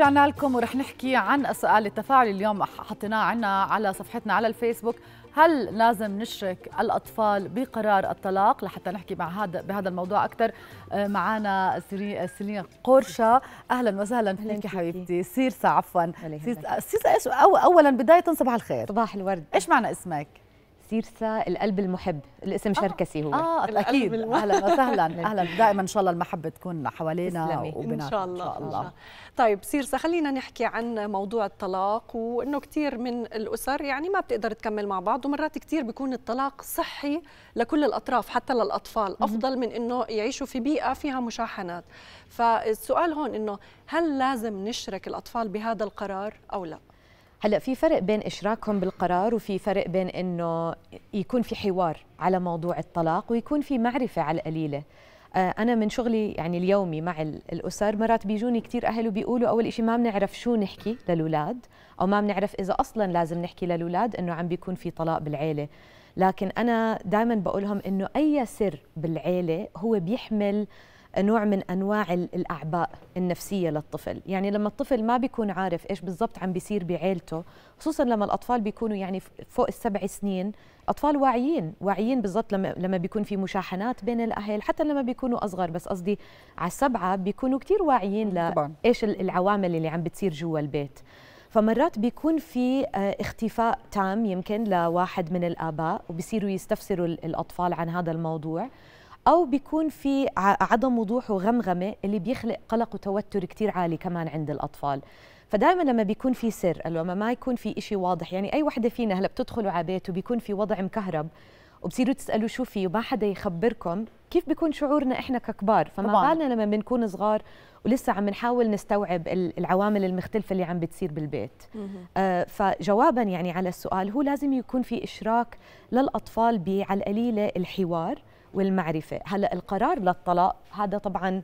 رجعنا لكم ورح نحكي عن السؤال التفاعلي اليوم حطيناه عنا على صفحتنا على الفيسبوك هل لازم نشرك الاطفال بقرار الطلاق لحتى نحكي مع هذا بهذا الموضوع اكثر آه، معنا سيرين سيرين قرشه اهلا وسهلا فيك حبيبتي سيرسا عفوا سيرسا اولا بدايه صباح الخير صباح الورد ايش معنى اسمك سيرسا القلب المحب الاسم آه. شركسي هو اه اكيد اهلا وسهلا اهلا دائما ان شاء الله المحبه تكون حوالينا وبنا ان شاء الله, إن شاء الله. طيب سيرسا خلينا نحكي عن موضوع الطلاق وانه كثير من الاسر يعني ما بتقدر تكمل مع بعض ومرات كثير بيكون الطلاق صحي لكل الاطراف حتى للاطفال افضل من انه يعيشوا في بيئه فيها مشاحنات فالسؤال هون انه هل لازم نشرك الاطفال بهذا القرار او لا هلا في فرق بين اشراكهم بالقرار وفي فرق بين انه يكون في حوار على موضوع الطلاق ويكون في معرفه على القليله آه، انا من شغلي يعني اليومي مع الاسر مرات بيجوني كثير اهل وبيقولوا اول شيء ما بنعرف شو نحكي للاولاد او ما بنعرف اذا اصلا لازم نحكي للاولاد انه عم بيكون في طلاق بالعيله لكن انا دائما بقول لهم انه اي سر بالعيله هو بيحمل نوع من انواع الاعباء النفسيه للطفل يعني لما الطفل ما بيكون عارف ايش بالضبط عم بيصير بعيلته خصوصا لما الاطفال بيكونوا يعني فوق السبع سنين اطفال واعيين واعيين بالضبط لما لما بيكون في مشاحنات بين الاهل حتى لما بيكونوا اصغر بس قصدي على السبعه بيكونوا كثير واعيين لايش العوامل اللي عم بتصير جوا البيت فمرات بيكون في آه، اختفاء تام يمكن لواحد من الاباء وبصيروا يستفسروا الاطفال عن هذا الموضوع او بيكون في عدم وضوح وغمغمه اللي بيخلق قلق وتوتر كثير عالي كمان عند الاطفال فدائما لما بيكون في سر لما ما يكون في إشي واضح يعني اي وحده فينا هلا بتدخلوا على بيت وبيكون في وضع مكهرب وبصيروا تسالوا شو في وما حدا يخبركم كيف بيكون شعورنا احنا ككبار فما طبعاً. بالنا لما بنكون صغار ولسه عم نحاول نستوعب العوامل المختلفه اللي عم بتصير بالبيت آه فجوابا يعني على السؤال هو لازم يكون في اشراك للاطفال على القليله الحوار والمعرفه هلا القرار للطلاق هذا طبعا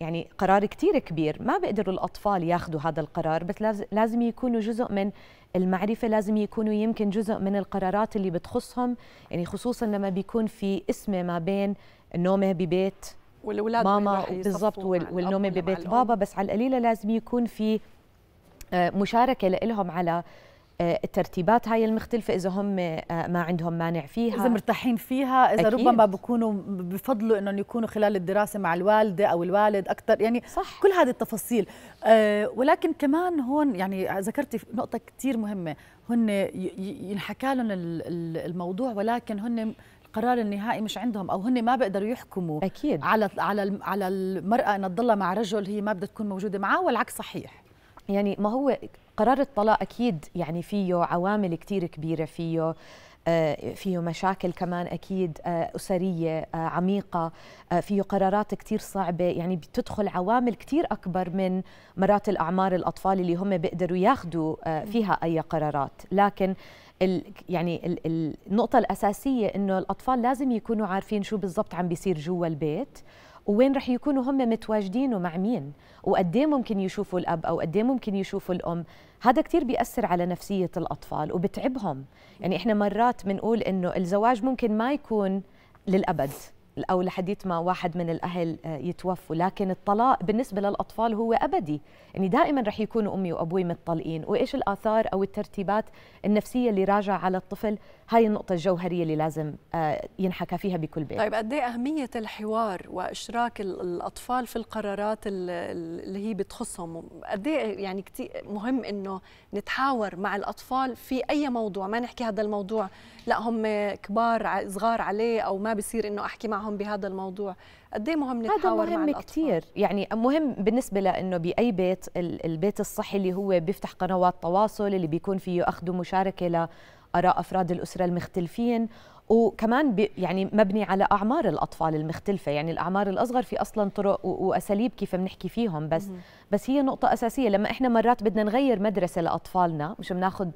يعني قرار كتير كبير ما بيقدروا الأطفال ياخذوا هذا القرار بس لازم يكونوا جزء من المعرفة لازم يكونوا يمكن جزء من القرارات اللي بتخصهم يعني خصوصا لما بيكون في اسمة ما بين النومة ببيت والأولاد ماما بالضبط والنومة ببيت بابا بس على القليلة لازم يكون في آه، مشاركة لهم على آه، الترتيبات هاي المختلفة إذا هم آه، ما عندهم مانع فيها إذا مرتاحين فيها إذا أكيد. ربما بكونوا بفضلوا إنهم يكونوا خلال الدراسة مع الوالدة أو الوالد أكثر يعني صح. كل هذه التفاصيل آه، ولكن كمان هون يعني ذكرتي نقطة كثير مهمة هن ينحكى لهم الموضوع ولكن هن القرار النهائي مش عندهم او هن ما بيقدروا يحكموا اكيد على على على المراه انها تضلها مع رجل هي ما بدها تكون موجوده معه والعكس صحيح يعني ما هو قرار الطلاق اكيد يعني فيه عوامل كثير كبيره فيه آه، فيه مشاكل كمان اكيد آه، اسريه آه، عميقه فيه قرارات كثير صعبه يعني بتدخل عوامل كثير اكبر من مرات الاعمار الاطفال اللي هم بيقدروا ياخذوا فيها اي قرارات لكن ال يعني ال النقطه الاساسيه انه الاطفال لازم يكونوا عارفين شو بالضبط عم بيصير جوا البيت ووين رح يكونوا هم متواجدين ومع مين وقد إيه ممكن يشوفوا الاب او قد إيه ممكن يشوفوا الام هذا كثير بيأثر على نفسيه الاطفال وبتعبهم يعني احنا مرات بنقول انه الزواج ممكن ما يكون للابد او لحديت ما واحد من الاهل آه، يتوفوا لكن الطلاق بالنسبه للاطفال هو ابدي يعني دائما رح يكونوا امي وابوي متطلقين وايش الاثار او الترتيبات النفسيه اللي راجع على الطفل هاي النقطه الجوهريه اللي لازم آه، ينحكى فيها بكل بيت طيب قد ايه اهميه الحوار واشراك الاطفال في القرارات اللي هي بتخصهم قد ايه يعني كتير مهم انه نتحاور مع الاطفال في اي موضوع ما نحكي هذا الموضوع لا هم كبار صغار عليه او ما بصير انه احكي معهم معهم بهذا الموضوع قد ايه مهم نتحاور هذا مهم مع كثير يعني مهم بالنسبه لانه باي بيت البيت الصحي اللي هو بيفتح قنوات تواصل اللي بيكون فيه اخذ ومشاركه لاراء افراد الاسره المختلفين وكمان يعني مبني على اعمار الاطفال المختلفه يعني الاعمار الاصغر في اصلا طرق واساليب كيف بنحكي فيهم بس بس هي نقطه اساسيه لما احنا مرات بدنا نغير مدرسه لاطفالنا مش بناخذ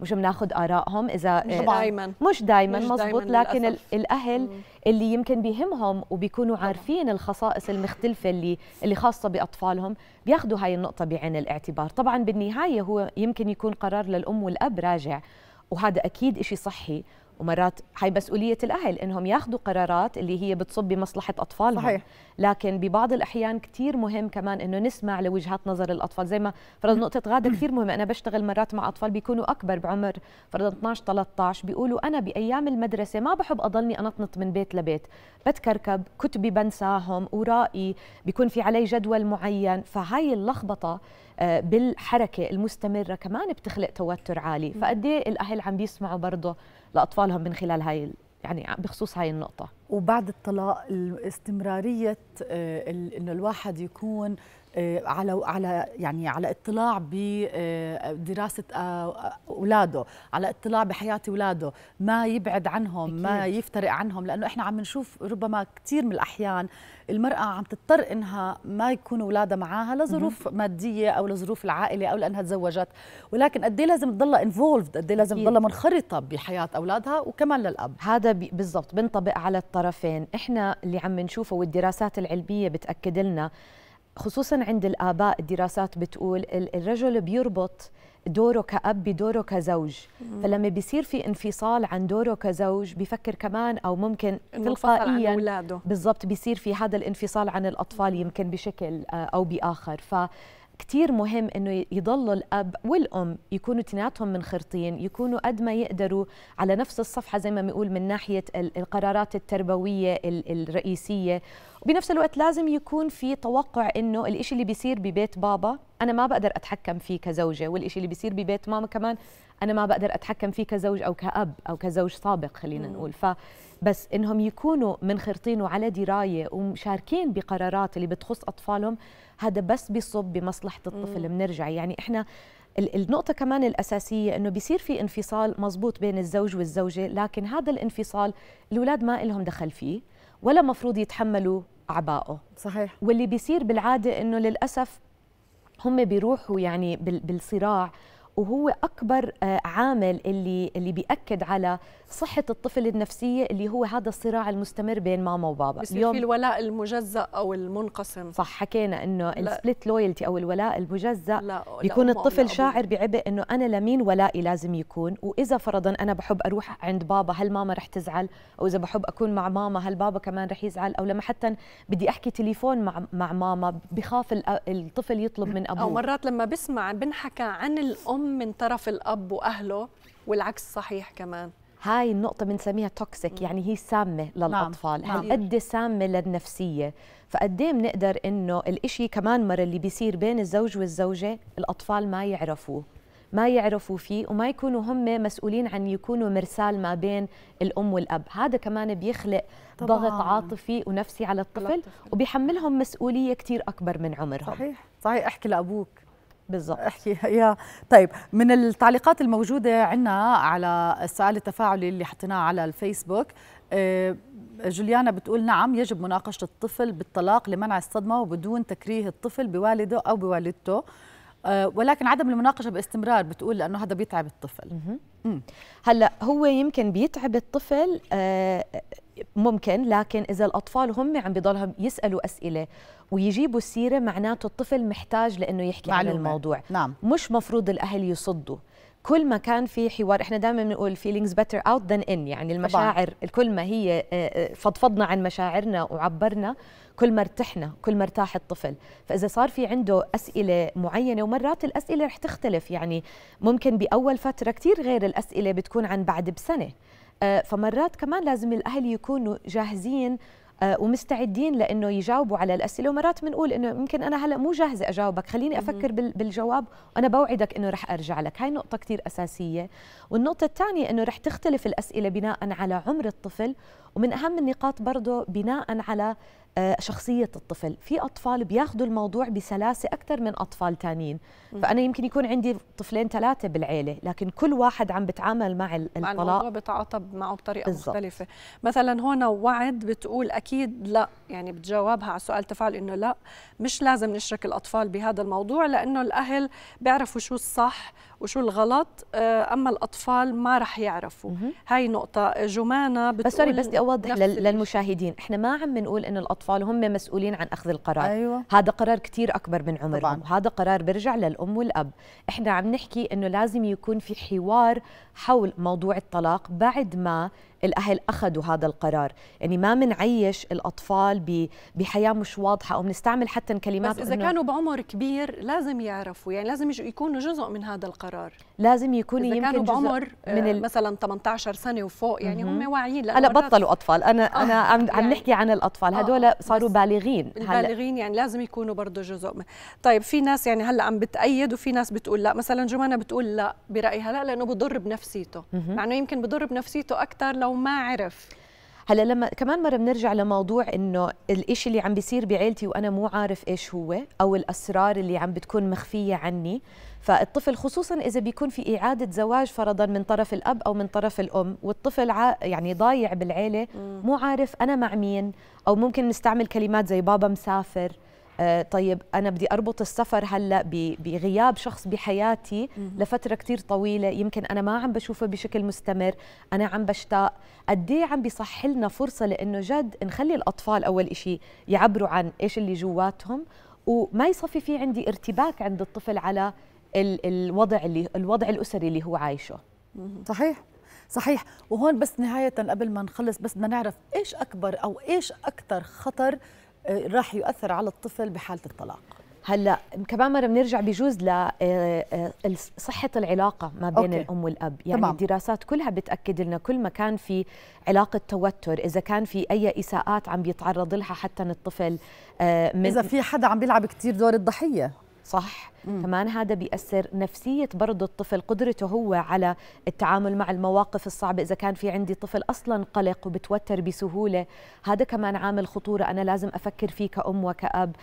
مش بناخد ارائهم اذا مش آه، دائما مش دائما مزبوط دايماً لكن للأسف. الاهل اللي يمكن بيهمهم وبيكونوا عارفين الخصائص المختلفه اللي اللي خاصه باطفالهم بياخذوا هاي النقطه بعين الاعتبار طبعا بالنهايه هو يمكن يكون قرار للام والاب راجع وهذا اكيد شيء صحي ومرات هاي مسؤولية الأهل إنهم ياخذوا قرارات اللي هي بتصب بمصلحة أطفالهم صحيح. لكن ببعض الأحيان كثير مهم كمان إنه نسمع لوجهات نظر الأطفال زي ما فرض نقطة غادة كثير مهمة أنا بشتغل مرات مع أطفال بيكونوا أكبر بعمر فرض 12 13 بيقولوا أنا بأيام المدرسة ما بحب أضلني أنطنط من بيت لبيت بتكركب كتبي بنساهم ورائي بيكون في علي جدول معين فهاي اللخبطة آه، بالحركة المستمرة كمان بتخلق توتر عالي فقد إيه الأهل عم بيسمعوا برضه لاطفالهم من خلال هاي يعني بخصوص هاي النقطه وبعد الطلاق استمراريه آه، انه الواحد يكون آه، على على يعني على اطلاع بدراسه آه، آه، اولاده على اطلاع بحياه اولاده ما يبعد عنهم أكيد. ما يفترق عنهم لانه احنا عم نشوف ربما كثير من الاحيان المراه عم تضطر انها ما يكون اولادها معاها لظروف ماديه او لظروف العائله او لانها تزوجت ولكن قد إيه لازم تضلها انفولفد قد إيه لازم تضلها منخرطه بحياه اولادها وكمان للاب هذا بالضبط بنطبق على الطرفين احنا اللي عم نشوفه والدراسات العلميه بتاكد لنا خصوصا عند الآباء الدراسات بتقول الرجل بيربط دوره كأب بدوره كزوج فلما بيصير في انفصال عن دوره كزوج بيفكر كمان أو ممكن تلقائيا بالضبط بيصير في هذا الانفصال عن الأطفال يمكن بشكل آه، أو بآخر ف كتير مهم انه يضلوا الاب والام يكونوا تناتهم منخرطين يكونوا قد ما يقدروا على نفس الصفحه زي ما بنقول من ناحيه القرارات التربويه الرئيسيه وبنفس الوقت لازم يكون في توقع انه الإشي اللي بيصير ببيت بابا انا ما بقدر اتحكم فيه كزوجه والإشي اللي بيصير ببيت ماما كمان انا ما بقدر اتحكم فيه كزوج او كاب او كزوج سابق خلينا نقول فبس انهم يكونوا منخرطين وعلى درايه ومشاركين بقرارات اللي بتخص اطفالهم هذا بس بيصب بمصلحه الطفل بنرجع يعني احنا النقطة كمان الأساسية أنه بيصير في انفصال مزبوط بين الزوج والزوجة لكن هذا الانفصال الأولاد ما لهم دخل فيه ولا مفروض يتحملوا أعبائه صحيح واللي بيصير بالعادة أنه للأسف هم بيروحوا يعني بالصراع وهو اكبر آه، عامل اللي اللي بياكد على صحه الطفل النفسيه اللي هو هذا الصراع المستمر بين ماما وبابا اليوم في الولاء المجزا او المنقسم صح حكينا انه السبليت لويالتي او الولاء المجزا لا. بيكون لا الطفل لا شاعر بعبء انه انا لمين ولائي لازم يكون واذا فرضا انا بحب اروح عند بابا هل ماما رح تزعل او اذا بحب اكون مع ماما هل بابا كمان رح يزعل او لما حتى بدي احكي تليفون مع مع ماما بخاف الطفل يطلب من ابوه او مرات لما بسمع بنحكى عن الام من طرف الاب واهله والعكس صحيح كمان هاي النقطة بنسميها توكسيك يعني هي سامة للأطفال نعم. نعم. قد سامة للنفسية فقد إيه بنقدر إنه الإشي كمان مرة اللي بيصير بين الزوج والزوجة الأطفال ما يعرفوه ما يعرفوا فيه وما يكونوا هم مسؤولين عن يكونوا مرسال ما بين الام والاب هذا كمان بيخلق طبعاً. ضغط عاطفي ونفسي على الطفل, على الطفل. وبيحملهم مسؤوليه كثير اكبر من عمرهم صحيح صحيح احكي لابوك بالضبط احكي يا طيب من التعليقات الموجوده عندنا على السؤال التفاعلي اللي حطيناه على الفيسبوك آه، جوليانا بتقول نعم يجب مناقشه الطفل بالطلاق لمنع الصدمه وبدون تكريه الطفل بوالده او بوالدته آه، ولكن عدم المناقشه باستمرار بتقول لانه هذا بيتعب الطفل هلا هو يمكن بيتعب الطفل آه، ممكن لكن اذا الاطفال هم عم بضلهم يسالوا اسئله ويجيبوا السيره معناته الطفل محتاج لانه يحكي معلومة. عن الموضوع نعم. مش مفروض الاهل يصدوا كل ما كان في حوار احنا دائما بنقول feelings better out than in يعني المشاعر طبعا. كل ما هي آه، آه، فضفضنا عن مشاعرنا وعبرنا كل ما ارتحنا كل ما ارتاح الطفل فاذا صار في عنده اسئله معينه ومرات الاسئله رح تختلف يعني ممكن باول فتره كثير غير الأسئلة بتكون عن بعد بسنة آه، فمرات كمان لازم الأهل يكونوا جاهزين آه، ومستعدين لانه يجاوبوا على الاسئله ومرات بنقول انه يمكن انا هلا مو جاهزه اجاوبك خليني افكر بالجواب وانا بوعدك انه رح ارجع لك هاي نقطه كثير اساسيه والنقطه الثانيه انه رح تختلف الاسئله بناء على عمر الطفل ومن أهم النقاط برضه بناء على آه، شخصية الطفل في أطفال بياخذوا الموضوع بسلاسة أكثر من أطفال تانين فأنا يمكن يكون عندي طفلين ثلاثة بالعيلة لكن كل واحد عم بتعامل مع الطلاق الموضوع بتعاطب معه بطريقة بالزبط. مختلفة مثلا هون وعد بتقول أكيد لا يعني بتجاوبها على سؤال تفعل إنه لا مش لازم نشرك الأطفال بهذا الموضوع لأنه الأهل بيعرفوا شو الصح وشو الغلط آه، اما الاطفال ما رح يعرفوا هاي نقطه آه، جمانه بتقول بس سوري بس بدي اوضح للمشاهدين احنا ما عم نقول انه الاطفال هم مسؤولين عن اخذ القرار أيوة. هذا قرار كثير اكبر من عمرهم طبعاً. هذا قرار بيرجع للام والاب احنا عم نحكي انه لازم يكون في حوار حول موضوع الطلاق بعد ما الأهل أخذوا هذا القرار يعني ما منعيش الأطفال بحياة مش واضحة أو بنستعمل حتى كلمات بس إذا كانوا بعمر كبير لازم يعرفوا يعني لازم يكونوا جزء من هذا القرار لازم يكونوا إذا كانوا بعمر آه، من مثلا 18 سنة وفوق يعني م -م. هم واعيين هلا بطلوا أطفال أنا آه أنا عم, يعني... عم نحكي عن الأطفال آه هدول آه، صاروا بالغين البالغين هلأ. يعني لازم يكونوا برضه جزء من... طيب في ناس يعني هلا عم بتأيد وفي ناس بتقول لا مثلا جمانة بتقول لا برأيها لا لأنه بضر بنفسيته مع أنه يمكن بضر بنفسيته أكثر لو ما عرف هلا لما كمان مره بنرجع لموضوع انه الإشي اللي عم بيصير بعيلتي وانا مو عارف ايش هو او الاسرار اللي عم بتكون مخفيه عني فالطفل خصوصا اذا بيكون في اعاده زواج فرضا من طرف الاب او من طرف الام والطفل ع... يعني ضايع بالعيله مو عارف انا مع مين او ممكن نستعمل كلمات زي بابا مسافر آه، طيب انا بدي اربط السفر هلا بغياب شخص بحياتي لفتره كثير طويله يمكن انا ما عم بشوفه بشكل مستمر انا عم بشتاق قد ايه عم بيصح لنا فرصه لانه جد نخلي الاطفال اول شيء يعبروا عن ايش اللي جواتهم وما يصفي في عندي ارتباك عند الطفل على الوضع اللي الوضع الاسري اللي هو عايشه صحيح صحيح وهون بس نهاية قبل ما نخلص بس بدنا نعرف ايش اكبر او ايش اكثر خطر راح يؤثر على الطفل بحاله الطلاق هلا كمان مره بنرجع بجوز لصحه آه، آه، العلاقه ما بين أوكي. الام والاب يعني طبعاً. الدراسات كلها بتاكد لنا كل ما كان في علاقه توتر اذا كان في اي اساءات عم بيتعرض لها حتى الطفل آه، من اذا في حدا عم بيلعب كثير دور الضحيه صح كمان هذا بيأثر نفسية برضه الطفل قدرته هو على التعامل مع المواقف الصعبة إذا كان في عندي طفل أصلا قلق وبتوتر بسهولة هذا كمان عامل خطورة أنا لازم أفكر فيه كأم وكأب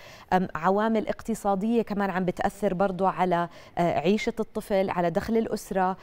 عوامل اقتصادية كمان عم بتأثر برضه على آه، عيشة الطفل على دخل الأسرة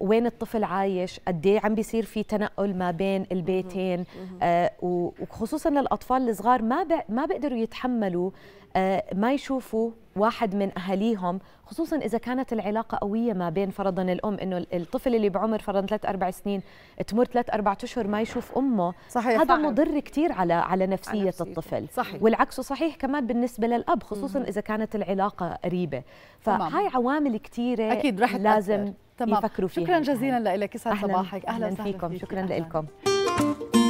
وين الطفل عايش قد عم بيصير في تنقل ما بين البيتين آه، وخصوصا للأطفال الصغار ما ما بيقدروا يتحملوا آه، ما يشوفوا واحد من أهل اهاليهم خصوصا اذا كانت العلاقه قويه ما بين فرضا الام انه الطفل اللي بعمر فرضا ثلاث اربع سنين تمر ثلاث اربع اشهر ما يشوف امه صحيح هذا فعلا. مضر كثير على على نفسيه, على نفسية. الطفل صحيح. والعكس صحيح كمان بالنسبه للاب خصوصا اذا كانت العلاقه قريبه فهاي عوامل كثيره اكيد رح لازم تمام. يفكروا فيها شكرا جزيلا لك يسعد صباحك اهلا, أهلاً فيكم فيك. شكرا أهلاً. لكم